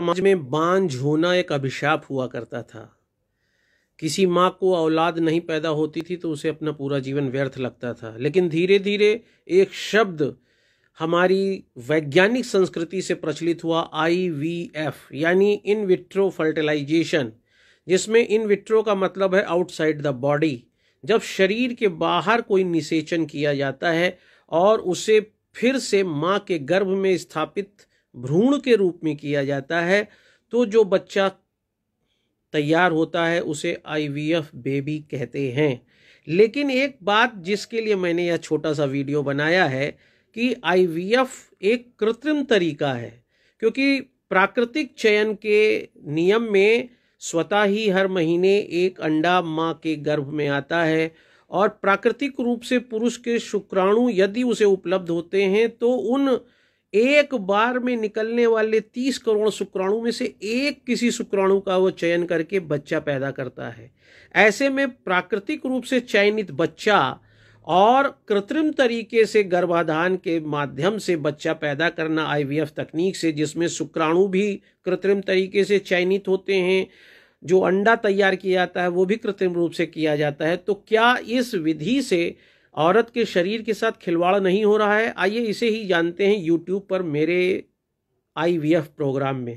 समाज में बांझ होना एक अभिशाप हुआ करता था किसी माँ को औलाद नहीं पैदा होती थी तो उसे अपना पूरा जीवन व्यर्थ लगता था लेकिन धीरे धीरे एक शब्द हमारी वैज्ञानिक संस्कृति से प्रचलित हुआ आई वी एफ यानी इन विट्रो फर्टिलाइजेशन जिसमें इन विट्रो का मतलब है आउटसाइड द बॉडी जब शरीर के बाहर कोई निषेचन किया जाता है और उसे फिर से माँ के गर्भ में स्थापित भ्रूण के रूप में किया जाता है तो जो बच्चा तैयार होता है उसे आईवीएफ बेबी कहते हैं लेकिन एक बात जिसके लिए मैंने यह छोटा सा वीडियो बनाया है कि आईवीएफ एक कृत्रिम तरीका है क्योंकि प्राकृतिक चयन के नियम में स्वतः ही हर महीने एक अंडा माँ के गर्भ में आता है और प्राकृतिक रूप से पुरुष के शुक्राणु यदि उसे उपलब्ध होते हैं तो उन एक बार में निकलने वाले तीस करोड़ शुक्राणु में से एक किसी शुक्राणु का वो चयन करके बच्चा पैदा करता है ऐसे में प्राकृतिक रूप से चयनित बच्चा और कृत्रिम तरीके से गर्भाधान के माध्यम से बच्चा पैदा करना आईवीएफ तकनीक से जिसमें शुक्राणु भी कृत्रिम तरीके से चयनित होते हैं जो अंडा तैयार किया जाता है वो भी कृत्रिम रूप से किया जाता है तो क्या इस विधि से औरत के शरीर के साथ खिलवाड़ नहीं हो रहा है आइए इसे ही जानते हैं यूट्यूब पर मेरे आई प्रोग्राम में